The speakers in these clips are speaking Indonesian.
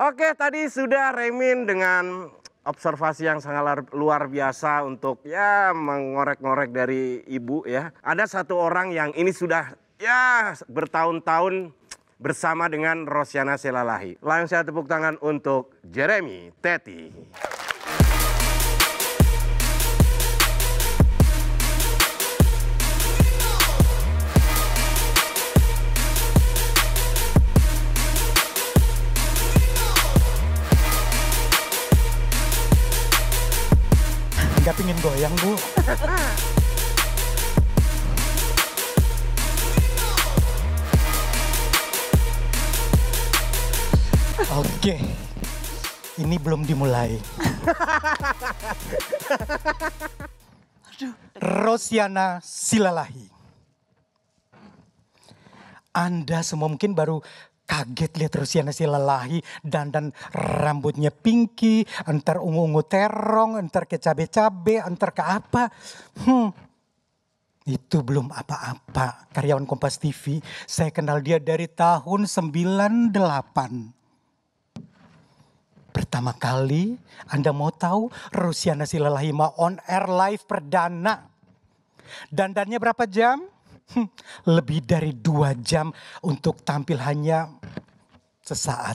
Oke, tadi sudah Remin dengan observasi yang sangat luar biasa untuk ya mengorek-ngorek dari ibu ya. Ada satu orang yang ini sudah ya bertahun-tahun bersama dengan Rosiana Selalahi. Langsung saya tepuk tangan untuk Jeremy Teti. nggak pingin goyang bu Oke, ini belum dimulai. Rosiana Silalahi. Anda semua mungkin baru kaget lihat Rusiana si lelahi dan dan rambutnya pinky, antar ungu-ungu terong, antar ke cabe-cabe, antar ke apa. Hmm. Itu belum apa-apa karyawan Kompas TV. Saya kenal dia dari tahun 98. Pertama kali Anda mau tahu Rusiana mau on air live perdana. Dandannya berapa jam? Hmm, lebih dari dua jam untuk tampil hanya sesaat.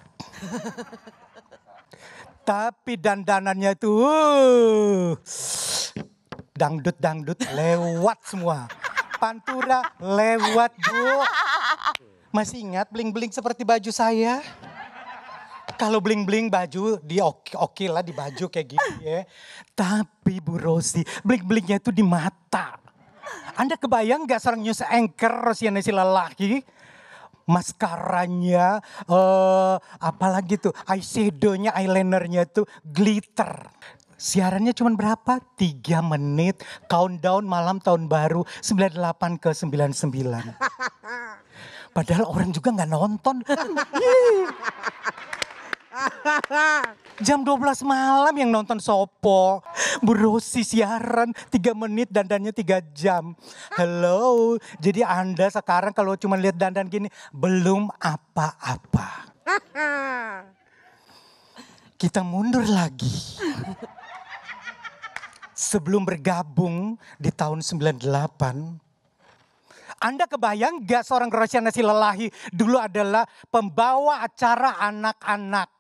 Tapi dandanannya itu uh, dangdut-dangdut lewat semua. Pantura lewat bu. Masih ingat bling-bling seperti baju saya? Kalau bling-bling baju di oke okay lah di baju kayak gitu ya. Tapi Bu Rosi, bling-blingnya itu di mata anda kebayang gak seorang news anchor si lelaki? Maskaranya, uh, apalagi tuh eyeshadownya, nya itu glitter. Siarannya cuma berapa? tiga menit countdown malam tahun baru 98 ke 99. Padahal orang juga nggak nonton. Jam 12 malam yang nonton Sopo. Berosi siaran 3 menit dandannya 3 jam. Hello. Jadi Anda sekarang kalau cuma lihat dandan gini belum apa-apa. Kita mundur lagi. Sebelum bergabung di tahun 98, anda kebayang gak seorang Rosyana lelahi dulu adalah pembawa acara anak-anak.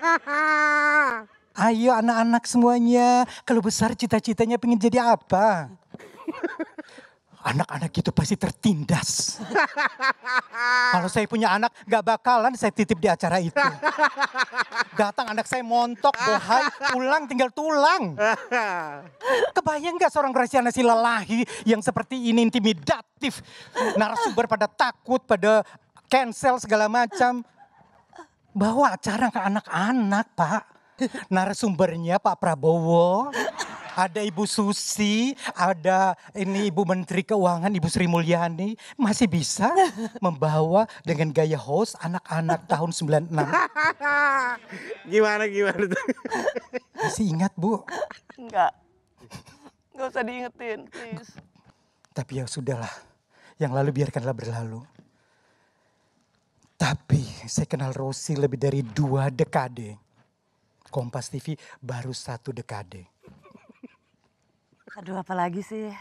Ayo anak-anak semuanya, kalau besar cita-citanya pengen jadi apa? Anak-anak itu pasti tertindas. kalau saya punya anak, gak bakalan saya titip di acara itu. Datang anak saya montok, bohai, pulang tinggal tulang. Kebayang gak seorang Graciana si lelahi yang seperti ini intimidatif. Narasumber pada takut, pada cancel segala macam. Bawa acara ke anak-anak, Pak. Narasumbernya Pak Prabowo, ada Ibu Susi, ada ini Ibu Menteri Keuangan, Ibu Sri Mulyani. Masih bisa membawa dengan gaya host anak-anak tahun 96. gimana, gimana tuh? Masih ingat, Bu? Enggak. Enggak usah diingetin, please. Tapi ya sudahlah. Yang lalu biarkanlah berlalu. Tapi saya kenal Rosi lebih dari dua dekade. Kompas TV baru satu dekade. Aduh apa lagi sih.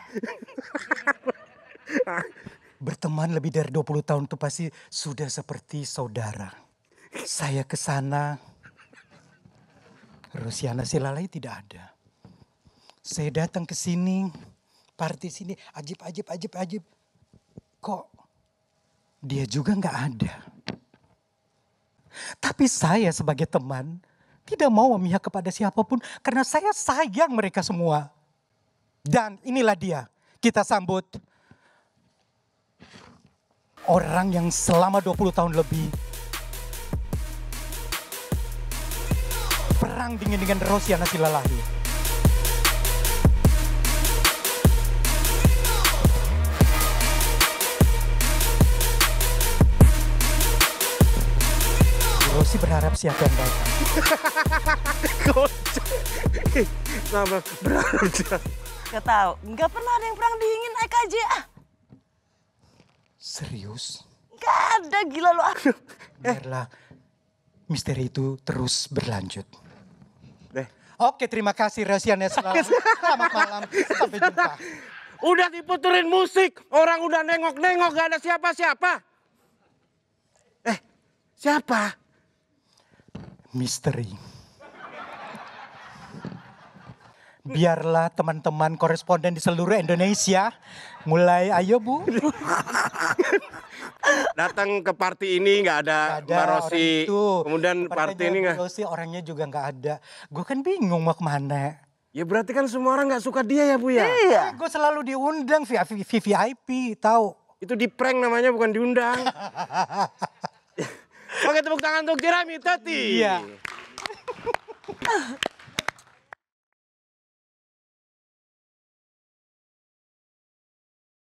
Berteman lebih dari 20 tahun itu pasti sudah seperti saudara. Saya ke sana, Rosiana Silalai tidak ada. Saya datang ke sini, party sini, ajib, ajib, ajib, ajib. Kok dia juga nggak ada? Tapi saya sebagai teman tidak mau memihak kepada siapapun karena saya sayang mereka semua. Dan inilah dia, kita sambut orang yang selama 20 tahun lebih perang dingin dengan Rosiana Silalahi. masih berharap yang baik. Sama berharap siapa? Gak tau, gak pernah ada yang perang dingin naik aja. Serius? Gak ada, gila lu. Biarlah eh. misteri itu terus berlanjut. Deh. Oke, terima kasih Resian selalu. Selamat malam, sampai jumpa. Udah diputerin musik, orang udah nengok-nengok gak ada siapa-siapa. Eh, siapa? misteri. Biarlah teman-teman koresponden di seluruh Indonesia mulai ayo Bu. Datang ke party ini nggak ada, gak ada Mbak Rosi. Itu. Kemudian party ini nggak. Rosi orangnya juga nggak ada. Gue kan bingung mau kemana. Ya berarti kan semua orang nggak suka dia ya Bu ya? Iya. Gue selalu diundang VIP, VIP tahu. Itu di prank namanya bukan diundang. tepuk tangan untuk Jeremy Tati. Iya.